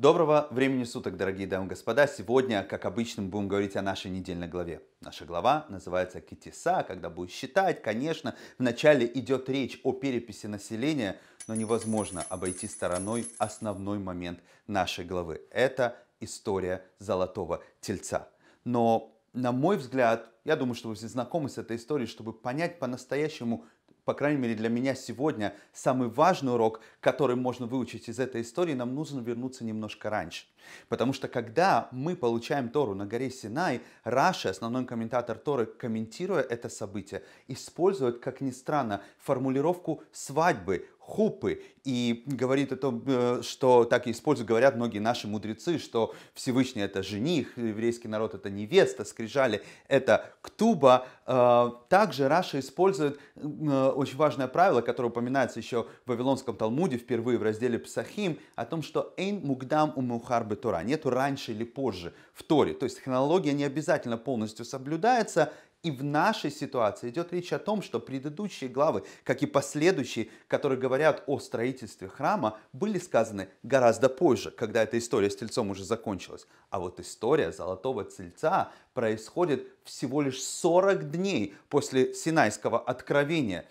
Доброго времени суток, дорогие дамы и господа. Сегодня, как обычно, мы будем говорить о нашей недельной главе. Наша глава называется «Китиса», когда будет считать. Конечно, вначале идет речь о переписи населения, но невозможно обойти стороной основной момент нашей главы. Это история золотого тельца. Но, на мой взгляд, я думаю, что вы все знакомы с этой историей, чтобы понять по-настоящему, по крайней мере для меня сегодня, самый важный урок, который можно выучить из этой истории, нам нужно вернуться немножко раньше. Потому что когда мы получаем Тору на горе Синай, Раши, основной комментатор Торы, комментируя это событие, использует, как ни странно, формулировку свадьбы, хупы. И говорит о том, э, что так и используют, говорят многие наши мудрецы, что Всевышний это жених, еврейский народ это невеста, скрижали это ктуба. Э, также Раша использует э, очень важное правило, которое упоминается еще в Вавилонском Талмуде впервые в разделе Псахим, о том, что «эйн мугдам у мухар Тора» нету раньше или позже в Торе. То есть хронология не обязательно полностью соблюдается, и в нашей ситуации идет речь о том, что предыдущие главы, как и последующие, которые говорят о строительстве храма, были сказаны гораздо позже, когда эта история с Тельцом уже закончилась. А вот история Золотого Тельца происходит всего лишь 40 дней после Синайского откровения.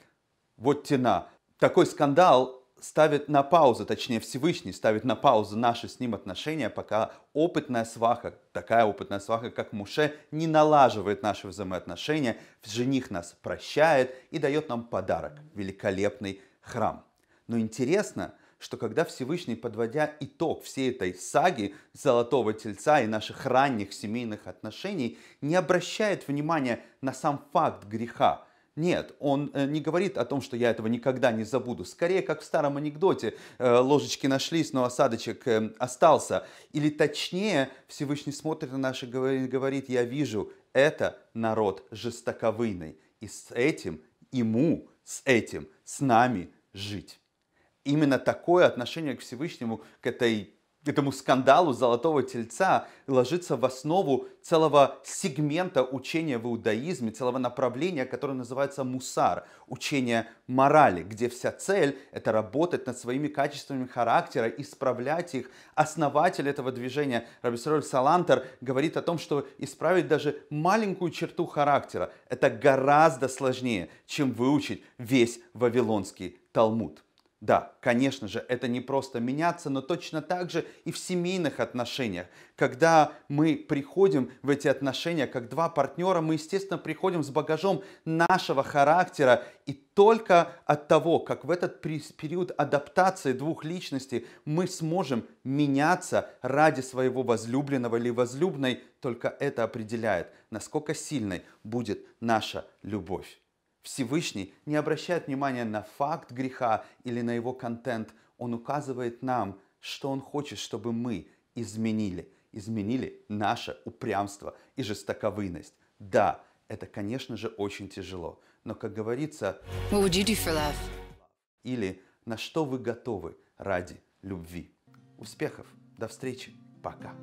Вот тена. Такой скандал ставит на паузу, точнее Всевышний ставит на паузу наши с ним отношения, пока опытная сваха, такая опытная сваха, как Муше, не налаживает наши взаимоотношения, жених нас прощает и дает нам подарок, великолепный храм. Но интересно, что когда Всевышний, подводя итог всей этой саги Золотого Тельца и наших ранних семейных отношений, не обращает внимания на сам факт греха – нет, он э, не говорит о том, что я этого никогда не забуду. Скорее, как в старом анекдоте, э, ложечки нашлись, но осадочек эм, остался. Или точнее, Всевышний смотрит на наши и говорит, я вижу, это народ жестоковыйный. И с этим, ему, с этим, с нами жить. Именно такое отношение к Всевышнему, к этой этому скандалу золотого тельца ложится в основу целого сегмента учения в иудаизме, целого направления, которое называется мусар, учение морали, где вся цель — это работать над своими качествами характера, исправлять их. Основатель этого движения, Рабисроль Салантер, говорит о том, что исправить даже маленькую черту характера — это гораздо сложнее, чем выучить весь Вавилонский Талмуд. Да, конечно же, это не просто меняться, но точно так же и в семейных отношениях. Когда мы приходим в эти отношения как два партнера, мы, естественно, приходим с багажом нашего характера. И только от того, как в этот период адаптации двух личностей мы сможем меняться ради своего возлюбленного или возлюбленной, только это определяет, насколько сильной будет наша любовь. Всевышний не обращает внимания на факт греха или на его контент. Он указывает нам, что он хочет, чтобы мы изменили. Изменили наше упрямство и жестоковынность. Да, это, конечно же, очень тяжело. Но, как говорится, What would you do for love? или на что вы готовы ради любви. Успехов, до встречи, пока.